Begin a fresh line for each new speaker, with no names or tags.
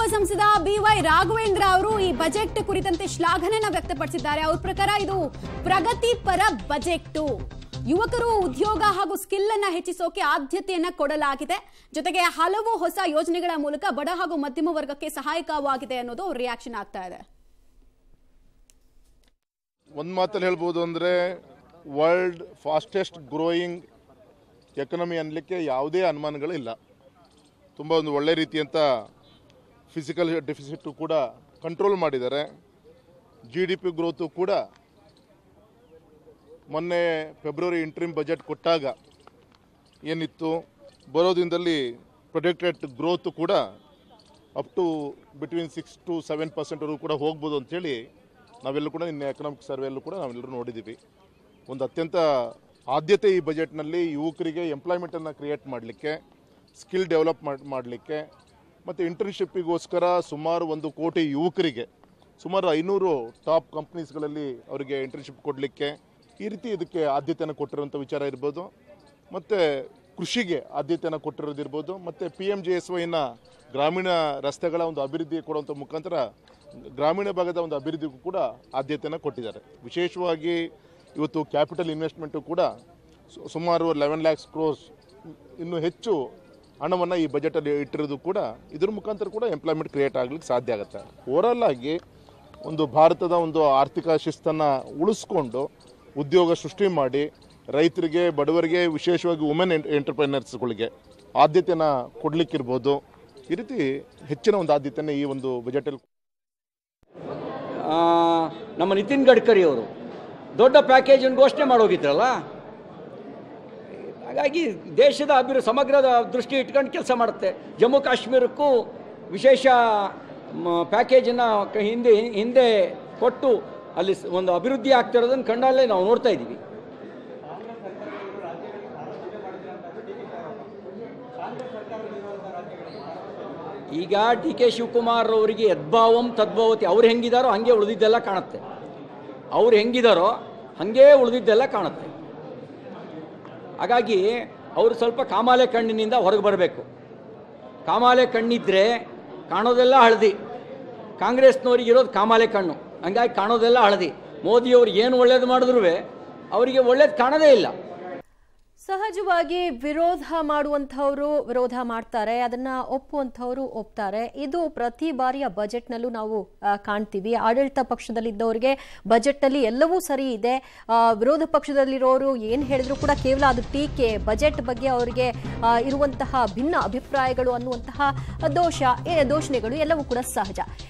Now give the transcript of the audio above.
ಪೂರ್ವ ಸಂಸದ ಬಿವೈ ರಾಘವೇಂದ್ರ ಅವರು ಈ ಬಜೆಟ್ ಕುರಿತಂತೆ ಶ್ಲಾಘನೆಯನ್ನ ವ್ಯಕ್ತಪಡಿಸಿದ್ದಾರೆ ಅವ್ರ ಪ್ರಕಾರ ಇದು ಪ್ರಗತಿಪರ ಬಜೆಟ್ ಯುವಕರು ಉದ್ಯೋಗ ಹಾಗೂ ಸ್ಕಿಲ್ ಅನ್ನ ಹೆಚ್ಚಿಸೋಕೆ ಆದ್ಯತೆಯನ್ನ ಕೊಡಲಾಗಿದೆ ಜೊತೆಗೆ ಹಲವು ಹೊಸ ಯೋಜನೆಗಳ ಮೂಲಕ ಬಡ ಹಾಗೂ ಮಧ್ಯಮ ವರ್ಗಕ್ಕೆ ಸಹಾಯಕವಾಗಿದೆ ಅನ್ನೋದು ರಿಯಾಕ್ಷನ್ ಆಗ್ತಾ ಇದೆ
ಒಂದ್ ಮಾತಲ್ಲಿ ಹೇಳ್ಬೋದು ಅಂದ್ರೆ ವರ್ಲ್ಡ್ ಫಾಸ್ಟೆಸ್ಟ್ ಗ್ರೋಯಿಂಗ್ ಎಕನಮಿ ಅನ್ಲಿಕ್ಕೆ ಯಾವುದೇ ಅನುಮಾನಗಳು ಇಲ್ಲ ತುಂಬಾ ಒಂದು ಒಳ್ಳೆ ರೀತಿಯಂತ ಫಿಸಿಕಲ್ ಡೆಫಿಸಿಟು ಕೂಡ ಕಂಟ್ರೋಲ್ ಮಾಡಿದ್ದಾರೆ ಜಿ ಡಿ ಪಿ ಗ್ರೋತು ಕೂಡ ಮೊನ್ನೆ ಫೆಬ್ರವರಿ ಇಂಟ್ರಿಮ್ ಬಜೆಟ್ ಕೊಟ್ಟಾಗ ಏನಿತ್ತು ಬರೋದಿಂದಲ್ಲಿ ಪ್ರೊಡಕ್ಟೆಡ್ ಗ್ರೋತು ಕೂಡ up to between six to seven ಪರ್ಸೆಂಟ್ವರೆಗೂ ಕೂಡ ಹೋಗ್ಬೋದು ಅಂಥೇಳಿ ನಾವೆಲ್ಲರೂ ಕೂಡ ನಿನ್ನೆ ಎಕನಾಮಿಕ್ ಸರ್ವೆಯಲ್ಲೂ ಕೂಡ ನಾವೆಲ್ಲರೂ ನೋಡಿದ್ದೀವಿ ಒಂದು ಅತ್ಯಂತ ಆದ್ಯತೆ ಈ ಬಜೆಟ್ನಲ್ಲಿ ಯುವಕರಿಗೆ ಎಂಪ್ಲಾಯ್ಮೆಂಟನ್ನು ಕ್ರಿಯೇಟ್ ಮಾಡಲಿಕ್ಕೆ ಸ್ಕಿಲ್ ಡೆವಲಪ್ ಮಾಡಲಿಕ್ಕೆ ಮತ್ತು ಇಂಟರ್ನ್ಶಿಪ್ಪಿಗೋಸ್ಕರ ಸುಮಾರು ಒಂದು ಕೋಟಿ ಯುವಕರಿಗೆ ಸುಮಾರು ಐನೂರು ಟಾಪ್ ಕಂಪ್ನೀಸ್ಗಳಲ್ಲಿ ಅವರಿಗೆ ಇಂಟರ್ನ್ಶಿಪ್ ಕೊಡಲಿಕ್ಕೆ ಈ ರೀತಿ ಇದಕ್ಕೆ ಆದ್ಯತೆಯನ್ನು ಕೊಟ್ಟಿರುವಂಥ ವಿಚಾರ ಇರ್ಬೋದು ಮತ್ತು ಕೃಷಿಗೆ ಆದ್ಯತೆಯನ್ನು ಕೊಟ್ಟಿರೋದಿರ್ಬೋದು ಮತ್ತು ಪಿ ಎಮ್ ಜೆ ಎಸ್ ವೈನ ಗ್ರಾಮೀಣ ರಸ್ತೆಗಳ ಒಂದು ಅಭಿವೃದ್ಧಿ ಕೊಡುವಂಥ ಮುಖಾಂತರ ಗ್ರಾಮೀಣ ಭಾಗದ ಒಂದು ಅಭಿವೃದ್ಧಿಗೂ ಕೂಡ ಆದ್ಯತೆಯನ್ನು ಕೊಟ್ಟಿದ್ದಾರೆ ವಿಶೇಷವಾಗಿ ಇವತ್ತು ಕ್ಯಾಪಿಟಲ್ ಇನ್ವೆಸ್ಟ್ಮೆಂಟು ಕೂಡ ಸುಮಾರು ಲೆವೆನ್ ಲ್ಯಾಕ್ಸ್ ಕ್ರೋಸ್ ಇನ್ನೂ ಹೆಚ್ಚು ಹಣವನ್ನು ಈ ಬಜೆಟಲ್ಲಿ ಇಟ್ಟಿರೋದು ಕೂಡ ಇದ್ರ ಮುಖಾಂತರ ಕೂಡ ಎಂಪ್ಲಾಯ್ಮೆಂಟ್ ಕ್ರಿಯೇಟ್ ಆಗಲಿಕ್ಕೆ ಸಾಧ್ಯ ಆಗುತ್ತೆ ಓವರಾಲ್ ಆಗಿ ಒಂದು ಭಾರತದ ಒಂದು ಆರ್ಥಿಕ ಶಿಸ್ತನ್ನು ಉಳಿಸ್ಕೊಂಡು ಉದ್ಯೋಗ ಸೃಷ್ಟಿ ಮಾಡಿ ರೈತರಿಗೆ ಬಡವರಿಗೆ ವಿಶೇಷವಾಗಿ ವುಮೆನ್ ಎಂಟರ್ಪ್ರೈನರ್ಸ್ಗಳಿಗೆ ಆದ್ಯತೆಯನ್ನು ಕೊಡಲಿಕ್ಕಿರ್ಬೋದು ಈ ರೀತಿ ಹೆಚ್ಚಿನ ಒಂದು ಆದ್ಯತೆಯನ್ನು ಈ ಒಂದು ಬಜೆಟಲ್ಲಿ ನಮ್ಮ ನಿತಿನ್ ಗಡ್ಕರಿ ಅವರು ದೊಡ್ಡ
ಪ್ಯಾಕೇಜನ್ನು ಘೋಷಣೆ ಮಾಡೋಗಿದ್ರಲ್ಲ ಹಾಗಾಗಿ ದೇಶದ ಅಭಿವೃದ್ಧಿ ಸಮಗ್ರದ ದೃಷ್ಟಿ ಇಟ್ಕೊಂಡು ಕೆಲಸ ಮಾಡುತ್ತೆ ಜಮ್ಮು ಕಾಶ್ಮೀರಕ್ಕೂ ವಿಶೇಷ ಪ್ಯಾಕೇಜನ್ನು ಹಿಂದೆ ಹಿಂದೆ ಕೊಟ್ಟು ಅಲ್ಲಿ ಒಂದು ಅಭಿವೃದ್ಧಿ ಆಗ್ತಿರೋದನ್ನು ಕಂಡಲ್ಲೇ ನಾವು ನೋಡ್ತಾ ಇದ್ದೀವಿ ಈಗ ಡಿ ಕೆ ಶಿವಕುಮಾರ್ ಅವರಿಗೆ ಯದ್ಭಾವಂ ತದ್ಭಾವತಿ ಅವ್ರು ಹೆಂಗಿದಾರೋ ಹಾಗೆ ಉಳಿದಿದ್ದೆಲ್ಲ ಕಾಣುತ್ತೆ ಅವ್ರು ಹೆಂಗಿದಾರೋ ಹಾಗೇ ಉಳಿದಿದ್ದೆಲ್ಲ ಕಾಣುತ್ತೆ ಹಾಗಾಗಿ ಅವರು ಸ್ವಲ್ಪ ಕಾಮಾಲೆ ಕಣ್ಣಿನಿಂದ ಹೊರಗೆ ಬರಬೇಕು ಕಾಮಾಲೆ ಕಣ್ಣಿದ್ದರೆ ಕಾಣೋದೆಲ್ಲ ಹಳದಿ ಕಾಂಗ್ರೆಸ್ನವ್ರಿಗೆ ಇರೋದು ಕಾಮಾಲೆ ಕಣ್ಣು ಹಂಗಾಗಿ ಕಾಣೋದೆಲ್ಲ ಹಳದಿ ಮೋದಿಯವರು ಏನು ಒಳ್ಳೇದು ಮಾಡಿದ್ರು ಅವರಿಗೆ ಒಳ್ಳೇದು ಕಾಣೋದೇ ಇಲ್ಲ
ಸಹಜವಾಗಿ ವಿರೋಧ ಮಾಡುವಂಥವರು ವಿರೋಧ ಮಾಡ್ತಾರೆ ಅದನ್ನ ಒಪ್ಪುವಂಥವರು ಒಪ್ತಾರೆ ಇದು ಪ್ರತಿ ಬಾರಿಯ ಬಜೆಟ್ನಲ್ಲೂ ನಾವು ಕಾಣ್ತೀವಿ ಆಡಳಿತ ಪಕ್ಷದಲ್ಲಿದ್ದವರಿಗೆ ಬಜೆಟ್ನಲ್ಲಿ ಎಲ್ಲವೂ ಸರಿ ಇದೆ ವಿರೋಧ ಪಕ್ಷದಲ್ಲಿರೋರು ಏನು ಹೇಳಿದ್ರು ಕೂಡ ಕೇವಲ ಅದು ಟೀಕೆ ಬಜೆಟ್ ಬಗ್ಗೆ ಅವರಿಗೆ ಇರುವಂತಹ ಭಿನ್ನ ಅಭಿಪ್ರಾಯಗಳು ಅನ್ನುವಂತಹ ದೋಷ ದೋಷಣೆಗಳು ಎಲ್ಲವೂ ಕೂಡ ಸಹಜ